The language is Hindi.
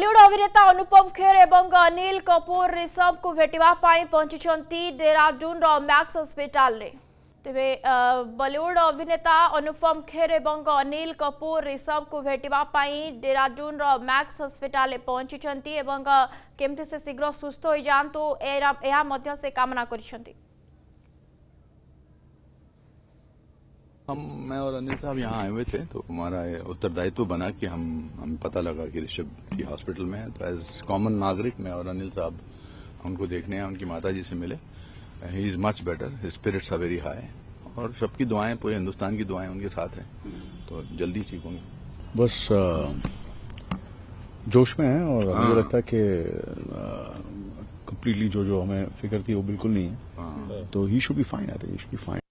बॉलीवुड अभिनेता अनुपम खेर एवं अनिल कपूर ऋषभ को भेटा पहुंची डेराडून मैक्स हस्पिटाल तेरे बॉलीवुड अभिनेता अनुपम खेर एवं अनिल कपूर ऋषभ को भेटा डेराडून मैक्स हस्पिटाल पहुंची केमी से शीघ्र सुस्थ हो जातु यह कामना कर हम मैं और अनिल साहब यहाँ आए हुए थे तो हमारा उत्तरदायित्व तो बना कि हम हमें पता लगा कि ऋषभ जी हॉस्पिटल में है तो एज कॉमन नागरिक मैं और अनिल साहब उनको देखने हैं उनकी माता जी से मिले he is much better spirits are very high और सबकी दुआएं पूरे हिंदुस्तान की दुआएं उनके साथ हैं तो जल्दी ठीक होंगे बस जोश में है और हमें हाँ। लगता है कि कंप्लीटली जो जो हमें फिक्र थी वो बिल्कुल नहीं है हाँ। तो he should be fine I think he should be fine